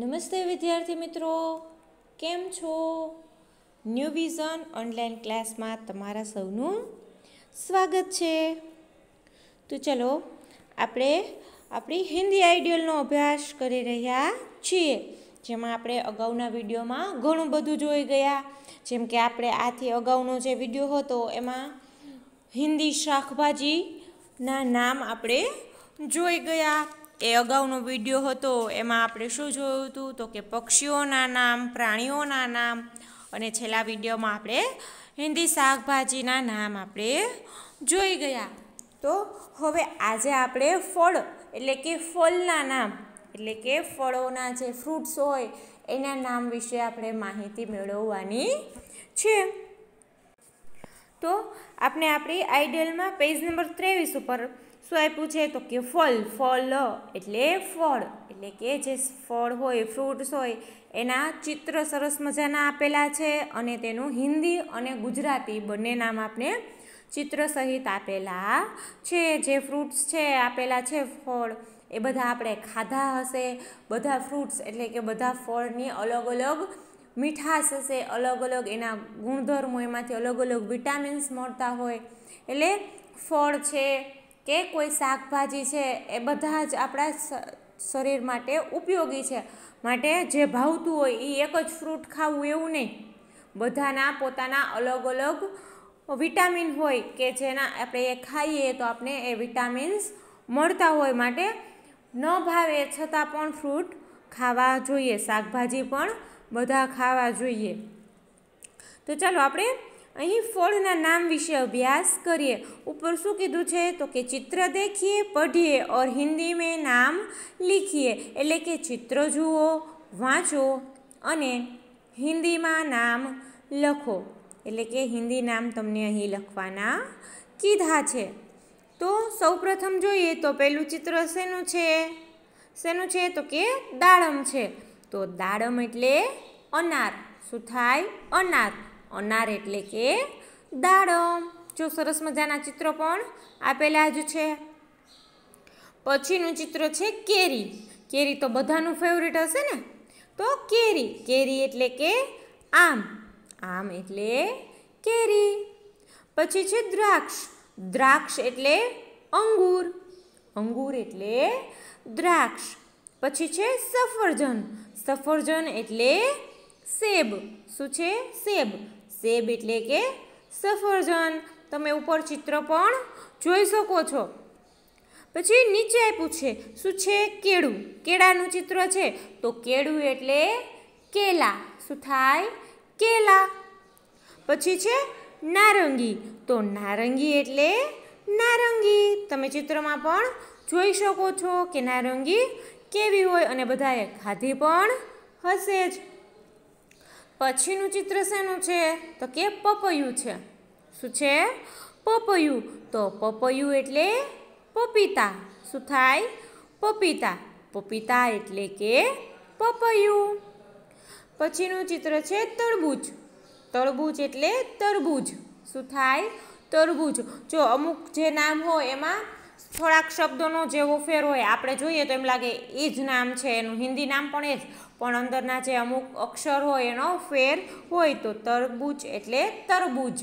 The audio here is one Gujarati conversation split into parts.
નમસ્તે વિદ્યાર્થી મિત્રો કેમ છો ન્યૂ વિઝન ઓનલાઈન ક્લાસમાં તમારા સૌનું સ્વાગત છે તો ચલો આપણે આપણી હિન્દી આઈડિયલનો અભ્યાસ કરી રહ્યા છીએ જેમાં આપણે અગાઉના વિડીયોમાં ઘણું બધું જોઈ ગયા જેમ કે આપણે આથી અગાઉનો જે વિડીયો હતો એમાં હિન્દી શાકભાજીના નામ આપણે જોઈ ગયા એ અગાઉનો વિડીયો હતો એમાં આપણે શું જોયું હતું તો કે પક્ષીઓના નામ પ્રાણીઓના નામ અને છેલ્લા વિડીયોમાં આપણે હિન્દી શાકભાજીના નામ આપણે જોઈ ગયા તો હવે આજે આપણે ફળ એટલે કે ફળના નામ એટલે કે ફળોના જે ફ્રૂટ્સ હોય એના નામ વિશે આપણે માહિતી મેળવવાની છે તો આપણે આપણી આઈડિયલમાં પેજ નંબર ત્રેવીસ ઉપર શું આપ્યું છે તો કે ફળ ફળ એટલે ફળ એટલે કે જે ફળ હોય ફ્રૂટ્સ હોય એના ચિત્ર સરસ મજાના આપેલા છે અને તેનું હિન્દી અને ગુજરાતી બંને નામ આપણે ચિત્ર સહિત આપેલા છે જે ફ્રૂટ્સ છે આપેલા છે ફળ એ બધા આપણે ખાધા હશે બધા ફ્રૂટ્સ એટલે કે બધા ફળની અલગ અલગ મીઠાશ હશે અલગ અલગ એના ગુણધર્મો એમાંથી અલગ અલગ વિટામિન્સ મળતા હોય એટલે ફળ છે કે કોઈ શાકભાજી છે એ બધા જ આપણા શરીર માટે ઉપયોગી છે માટે જે ભાવતું હોય એ એક જ ફ્રૂટ ખાવું એવું નહીં બધાના પોતાના અલગ અલગ વિટામિન હોય કે જેના આપણે એ ખાઈએ તો આપણે એ વિટામિન્સ મળતા હોય માટે ન ભાવે છતાં પણ ફ્રૂટ ખાવા જોઈએ શાકભાજી પણ બધા ખાવા જોઈએ તો ચાલો આપણે અહીં ફળના નામ વિશે અભ્યાસ કરીએ ઉપર શું કીધું છે તો કે ચિત્ર દેખીએ પઢીએ ઓર હિન્દી મેં નામ લીખીએ એટલે કે ચિત્ર જુઓ વાંચો અને હિન્દીમાં નામ લખો એટલે કે હિન્દી નામ તમને અહીં લખવાના કીધા છે તો સૌપ્રથમ જોઈએ તો પહેલું ચિત્ર શેનું છે શેનું છે તો કે દાડમ છે તો દાડમ એટલે અનાર શું થાય અનાર અનાર એટલે કે દાડમ જો સરસ મજાના ચિત્રો પણ આપેલા જ છે પછીનું ચિત્ર છે કેરી કેરી તો બધાનું ફેવરેટ હશે ને તો કેરી કેરી એટલે કે આમ આમ એટલે કેરી પછી છે દ્રાક્ષ દ્રાક્ષ એટલે અંગૂર અંગૂર એટલે દ્રાક્ષ પછી છે સફરજન સફરજન એટલે સેબ શું છે સેબ સેબ એટલે કે સફરજન તમે ઉપર ચિત્ર પણ જોઈ શકો છો પછી નીચે આપ્યું છે શું છે કેળું કેળાનું ચિત્ર છે તો કેળું એટલે કેલા શું થાય કેલા પછી છે નારંગી તો નારંગી એટલે નારંગી તમે ચિત્રમાં પણ જોઈ શકો છો કે નારંગી કેવી હોય અને બધાએ ખાધી પણ હશે જ પછીનું ચિત્ર શેનું છે તો કે પપૈયું છે શું છે પપૈયું તો પપૈયું એટલે પપીતા શું થાય પપીતા પપીતા એટલે કે પપૈયું પછીનું ચિત્ર છે તરબૂચ તરબૂચ એટલે તરબૂચ શું થાય તરબૂચ જો અમુક જે નામ હોય એમાં થોડાક શબ્દોનો જેવો ફેર હોય આપણે જોઈએ તો એમ લાગે એ જ નામ છે એનું હિન્દી નામ પણ એ જ પણ અંદરના જે અમુક અક્ષર હોય એનો ફેર હોય તો તરબૂચ એટલે તરબૂજ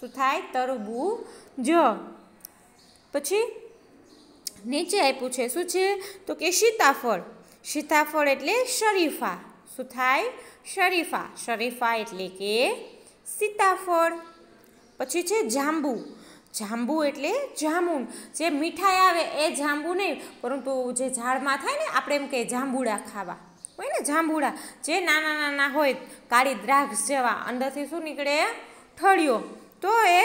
શું થાય તરબૂજ પછી નીચે આપ્યું છે શું છે તો કે સીતાફળ સીતાફળ એટલે શરીફા શું થાય શરીફા શરીફા એટલે કે સીતાફળ પછી છે જાંબુ જાંબુ એટલે જામુન જે મીઠાઈ આવે એ જાંબુ નહીં પરંતુ જે ઝાડમાં થાય ને આપણે એમ કહીએ જાંબુડા ખાવા હોય ને જાંબુડા જે નાના નાના હોય કાળી દ્રાક્ષ જેવા અંદરથી શું નીકળે ઠળિયો તો એ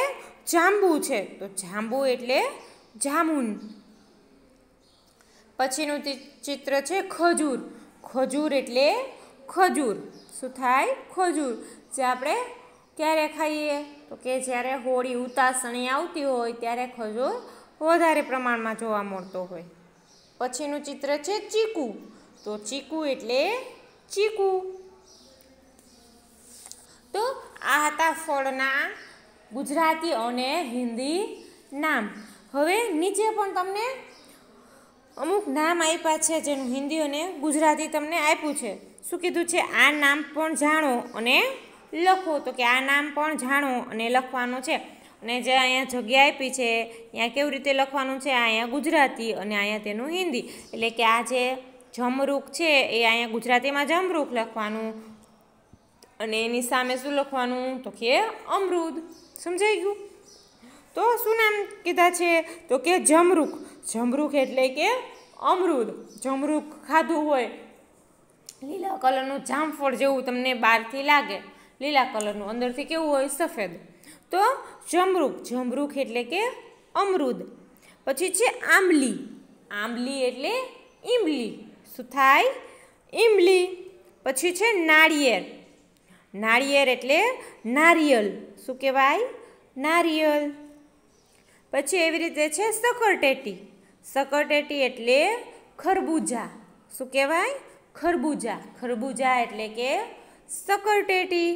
જાંબુ છે તો જાંબુ એટલે જામુન પછીનું ચિત્ર છે ખજૂર ખજૂર એટલે ખજૂર શું થાય ખજૂર જે આપણે ક્યારે ખાઈએ તો કે જ્યારે હોળી ઉતાસણી આવતી હોય ત્યારે ખજો વધારે પ્રમાણમાં જોવા મળતો હોય પછીનું ચિત્ર છે ચીકુ તો ચીકુ એટલે ચીકુ તો આ હતા ફળના ગુજરાતી અને હિન્દી નામ હવે નીચે પણ તમને અમુક નામ આપ્યા છે જેનું હિન્દી અને ગુજરાતી તમને આપ્યું છે શું કીધું છે આ નામ પણ જાણો અને લખો તો કે આ નામ પણ જાણો અને લખવાનું છે અને જે અહીંયા જગ્યા આપી છે અહીંયા કેવી રીતે લખવાનું છે અહીંયા ગુજરાતી અને અહીંયા તેનું હિન્દી એટલે કે આ જે જમરૂખ છે એ અહીંયા ગુજરાતીમાં જમરૂખ લખવાનું અને એની સામે શું લખવાનું તો કે અમૃત સમજાઈ ગયું તો શું નામ કીધા છે તો કે જમરૂખ જમરૂખ એટલે કે અમૃત જમરૂખ ખાધું હોય લીલા કલરનું જામફળ જેવું તમને બહારથી લાગે લીલા કલરનું અંદરથી કેવું હોય સફેદ તો જમરૂખ જમરૂખ એટલે કે અમૃદ પછી છે આંબલી આંબલી એટલે ઈમલી શું થાય ઈમલી પછી છે નાળિયેર નાળિયેર એટલે નારિયેલ શું કહેવાય નારિયેલ પછી એવી રીતે છે સકરટેટી સકરટેટી એટલે ખરબૂજા શું કહેવાય ખરબૂજા ખરબૂજા એટલે કે સકરટેટી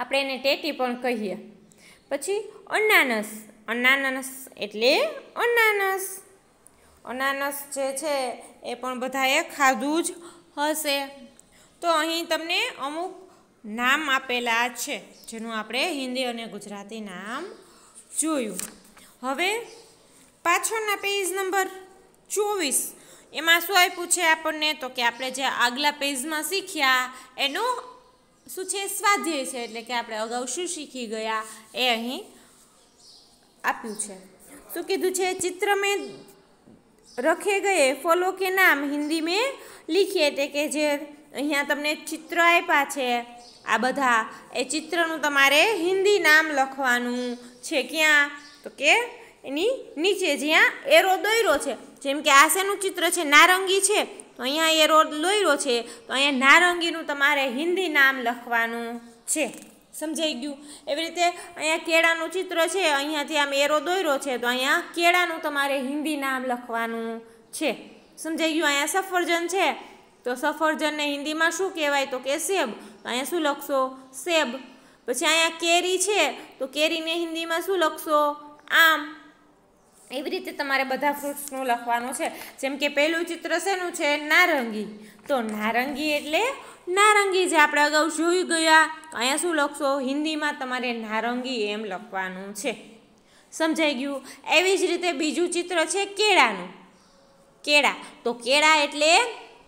આપણે એને ટેટી પણ કહીએ પછી અનાનસ અનાનસ એટલે અનાનસ અનાનસ જે છે એ પણ બધાએ ખાધું જ હશે તો અહીં તમને અમુક નામ આપેલા છે જેનું આપણે હિન્દી અને ગુજરાતી નામ જોયું હવે પાછળના પેજ નંબર ચોવીસ એમાં શું આપ્યું છે આપણને તો કે આપણે જે આગલા પેજમાં શીખ્યા એનો શું છે સ્વાધ્યાય છે એટલે કે આપણે અગાઉ શું શીખી ગયા એ અહીં આપ્યું છે શું કીધું છે ચિત્ર મેં રખે ગયે ફોલો કે નામ હિન્દી મેં લીખીએ એટલે કે જે અહીંયા તમને ચિત્ર આપ્યા છે આ બધા એ ચિત્રનું તમારે હિન્દી નામ લખવાનું છે ક્યાં તો કે એની નીચે જ્યાં એરો દોર્યો છે જેમ કે આશેનું ચિત્ર છે નારંગી છે તો અહીંયા એરો દોર્યો છે તો અહીંયા નારંગીનું તમારે હિન્દી નામ લખવાનું છે સમજાઈ ગયું એવી રીતે અહીંયા કેળાનું ચિત્ર છે અહીંયાથી આમ એરો દોર્યો છે તો અહીંયા કેળાનું તમારે હિન્દી નામ લખવાનું છે સમજાઈ ગયું અહીંયા સફરજન છે તો સફરજનને હિન્દીમાં શું કહેવાય તો કે સેબ તો અહીંયા શું લખશો સેબ પછી અહીંયા કેરી છે તો કેરીને હિન્દીમાં શું લખશો આમ એવી રીતે તમારે બધા ફ્રૂટ્સનું લખવાનું છે જેમ કે પહેલું ચિત્ર શેનું છે નારંગી તો નારંગી એટલે નારંગી જે આપણે અગાઉ જોઈ ગયા અહીંયા શું લખશો હિન્દીમાં તમારે નારંગી એમ લખવાનું છે સમજાઈ ગયું એવી જ રીતે બીજું ચિત્ર છે કેળાનું કેળા તો કેળા એટલે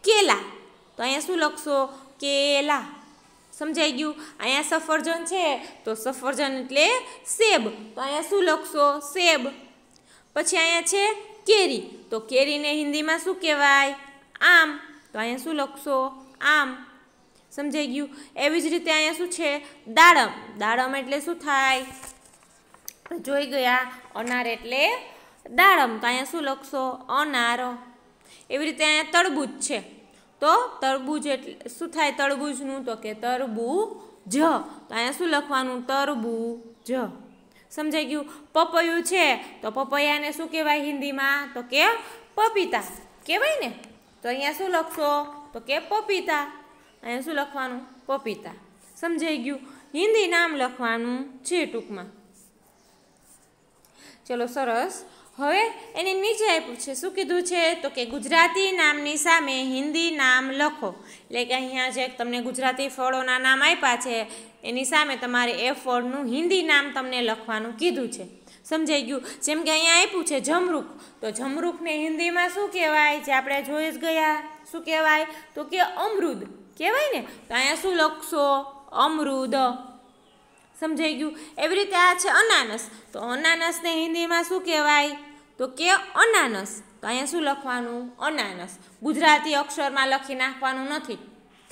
કેલા તો અહીંયા શું લખશો કેલા સમજાઈ ગયું અહીંયા સફરજન છે તો સફરજન એટલે સેબ તો અહીંયા શું લખશો સેબ પછી અહીંયા છે કેરી તો કેરીને હિન્દીમાં શું કહેવાય આમ તો અહીંયા શું લખશો આમ સમજાઈ ગયું એવી જ રીતે અહીંયા શું છે દાડમ દાડમ એટલે શું થાય જોઈ ગયા અનાર એટલે દાડમ તો અહીંયા શું લખશો અનાર એવી રીતે અહીંયા તરબૂજ છે તો તરબૂજ એટલે શું થાય તરબૂજનું તો કે તરબૂ જ તો અહીંયા શું લખવાનું તરબૂજ સમજાઈ ગયું પપૈયું છે તો પપૈયાને શું કહેવાય હિન્દીમાં તો કે પપિતા કહેવાય ને તો અહીંયા શું લખશો તો કે પપિતા અહીંયા શું લખવાનું પપીતા સમજાઈ ગયું હિન્દી નામ લખવાનું છે ટૂંકમાં ચલો સરસ હવે એને નીચે આપ્યું છે શું કીધું છે તો કે ગુજરાતી નામની સામે હિન્દી નામ લખો એટલે કે અહીંયા જે તમને ગુજરાતી ફળોના નામ આપ્યા છે એની સામે તમારે એ ફળનું હિન્દી નામ તમને લખવાનું કીધું છે સમજાઈ ગયું જેમ કે અહીંયા આપ્યું છે જમરૂખ તો જમરૂખને હિન્દીમાં શું કહેવાય જે આપણે જોઈ જ ગયા શું કહેવાય તો કે અમૃદ કહેવાય ને તો અહીંયા શું લખશો અમૃદ સમજાઈ ગયું એવી રીતે આ છે અનાનસ તો અનાનસને હિન્દીમાં શું કહેવાય તો કે અનાનસ તો અહીંયા શું લખવાનું અનાનસ ગુજરાતી અક્ષરમાં લખી નાખવાનું નથી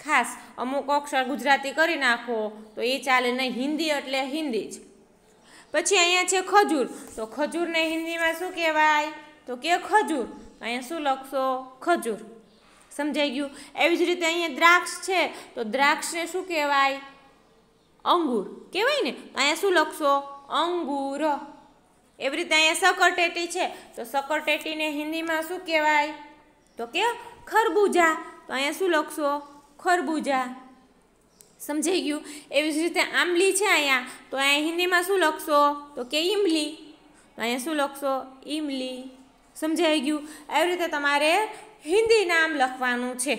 ખાસ અમુક અક્ષર ગુજરાતી કરી નાખો તો એ ચાલે નહીં હિન્દી એટલે હિન્દી જ પછી અહીંયા છે ખજૂર તો ખજૂરને હિન્દીમાં શું કહેવાય તો કે ખજૂર અહીંયા શું લખશો ખજૂર સમજાઈ ગયું એવી જ રીતે અહીંયા દ્રાક્ષ છે તો દ્રાક્ષને શું કહેવાય અંગૂર કહેવાય ને તો અહીંયા શું લખશો અંગૂર એવી રીતે અહીંયા સકરટેટી છે તો સકરટેટીને હિન્દીમાં શું કહેવાય તો કે ખરબૂજા તો અહીંયા શું લખશો ખરબૂજા સમજાઈ ગયું એવી જ રીતે આંબલી છે અહીંયા તો અહીંયા હિન્દીમાં શું લખશો તો કે ઈમલી તો અહીંયા શું લખશો ઈમલી સમજાઈ ગયું એવી રીતે તમારે હિન્દી નામ લખવાનું છે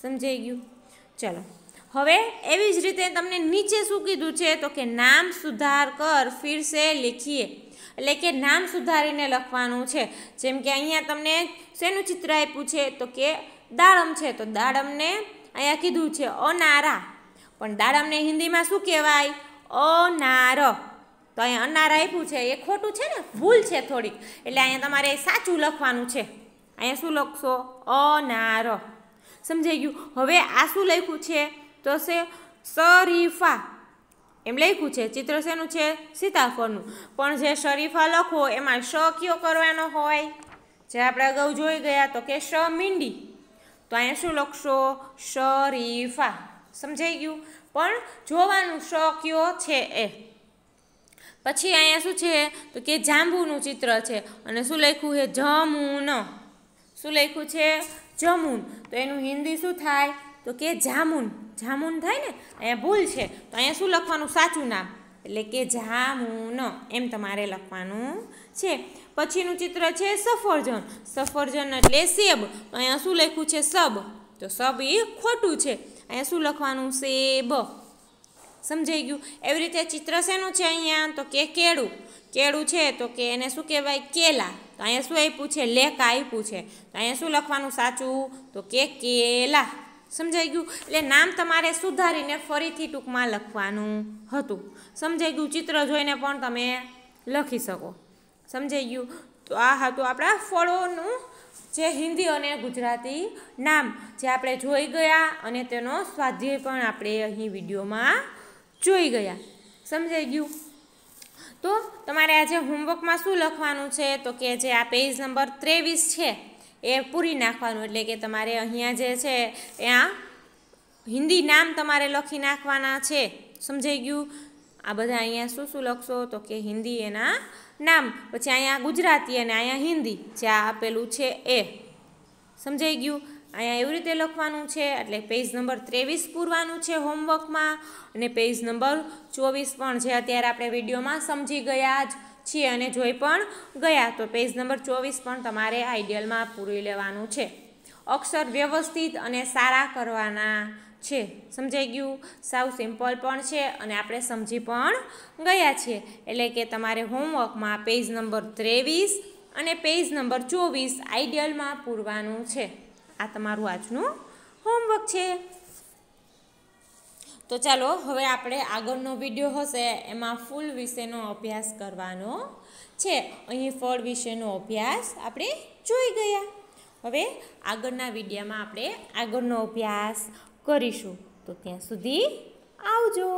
સમજાઈ ગયું ચલો હવે એવી જ રીતે તમને નીચે શું કીધું છે તો કે નામ સુધાર કર ફિરસે લખીએ એટલે કે નામ સુધારીને લખવાનું છે જેમ કે અહીંયા તમને શેનું ચિત્ર આપ્યું છે તો કે દાડમ છે તો દાડમને અહીંયા કીધું છે અનારા પણ દાડમને હિન્દીમાં શું કહેવાય અનાર તો અહીંયા અનાર આપ્યું છે એ ખોટું છે ને ભૂલ છે થોડીક એટલે અહીંયા તમારે સાચું લખવાનું છે અહીંયા શું લખશો અનાર સમજાઈ ગયું હવે આ શું લખ્યું છે તો છે શરીફા એમ લખ્યું છે ચિત્ર શેનું છે સીતાફળનું પણ જે શરીફા લખો એમાં શ કયો કરવાનો હોય જે આપણે અગાઉ જોઈ ગયા તો કે શ મીંડી તો અહીંયા શું લખશો શરીફા સમજાઈ ગયું પણ જોવાનું શ કયો છે એ પછી અહીંયા શું છે તો કે જાંબુનું ચિત્ર છે અને શું લખ્યું છે જમુન શું લખ્યું છે જમુન તો એનું હિન્દી શું થાય તો કે જામુન જામુન થાય ને અહીંયા ભૂલ છે તો અહીંયા શું લખવાનું સાચું નામ એટલે કે જામુન એમ તમારે લખવાનું છે પછીનું ચિત્ર છે સફરજન સફરજન એટલે સેબ તો અહીંયા શું લખ્યું છે સબ તો સબ એ ખોટું છે અહીંયા શું લખવાનું સેબ સમજાઈ ગયું એવી રીતે ચિત્ર શેનું છે અહીંયા તો કે કેળું કેળું છે તો કે એને શું કહેવાય કેલા તો અહીંયા શું આપ્યું છે લેકા આપ્યું છે તો અહીંયા શું લખવાનું સાચું તો કે કેલા સમજાઈ ગયું એટલે નામ તમારે સુધારીને ફરીથી ટૂંકમાં લખવાનું હતું સમજાઈ ગયું ચિત્ર જોઈને પણ તમે લખી શકો સમજાઈ ગયું તો આ હતું આપણા ફળોનું જે હિન્દી અને ગુજરાતી નામ જે આપણે જોઈ ગયા અને તેનો સ્વાધ્યાય પણ આપણે અહીં વિડીયોમાં જોઈ ગયા સમજાઈ ગયું તો તમારે આજે હોમવર્કમાં શું લખવાનું છે તો કે જે આ પેજ નંબર ત્રેવીસ છે એ પૂરી નાખવાનું એટલે કે તમારે અહીંયા જે છે ત્યાં હિન્દી નામ તમારે લખી નાખવાના છે સમજાઈ ગયું આ બધા અહીંયા શું શું લખશો તો કે હિન્દી એના નામ પછી અહીંયા ગુજરાતી અને અહીંયા હિન્દી જે આ આપેલું છે એ સમજાઈ ગયું અહીંયા એવી રીતે લખવાનું છે એટલે પેજ નંબર ત્રેવીસ પૂરવાનું છે હોમવર્કમાં અને પેજ નંબર ચોવીસ પણ જે અત્યારે આપણે વિડીયોમાં સમજી ગયા જ છીએ અને જોઈ પણ ગયા તો પેજ નંબર ચોવીસ પણ તમારે આઈડિયલમાં પૂરી લેવાનું છે અક્ષર વ્યવસ્થિત અને સારા કરવાના છે સમજાઈ ગયું સાવ સિમ્પલ પણ છે અને આપણે સમજી પણ ગયા છીએ એટલે કે તમારે હોમવર્કમાં પેજ નંબર ત્રેવીસ અને પેજ નંબર ચોવીસ આઈડિયલમાં પૂરવાનું છે આ તમારું આજનું હોમવર્ક છે તો ચાલો હવે આપણે આગળનો વિડીયો હશે એમાં ફૂલ વિશેનો અભ્યાસ કરવાનો છે અહીં ફળ વિશેનો અભ્યાસ આપણે જોઈ ગયા હવે આગળના વિડીયામાં આપણે આગળનો અભ્યાસ કરીશું તો ત્યાં સુધી આવજો